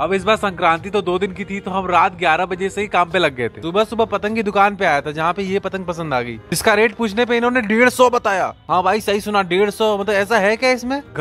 अब इस बार संक्रांति तो दो दिन की थी तो हम रात 11 बजे से ही काम पे लग गए थे सुबह सुबह पतंग की दुकान पे आया था जहाँ पे ये पतंग पसंद आ गई इसका रेट पूछने पे इन्होंने डेढ़ सौ बताया हाँ भाई सही सुना डेढ़ सौ मतलब ऐसा है क्या इसमें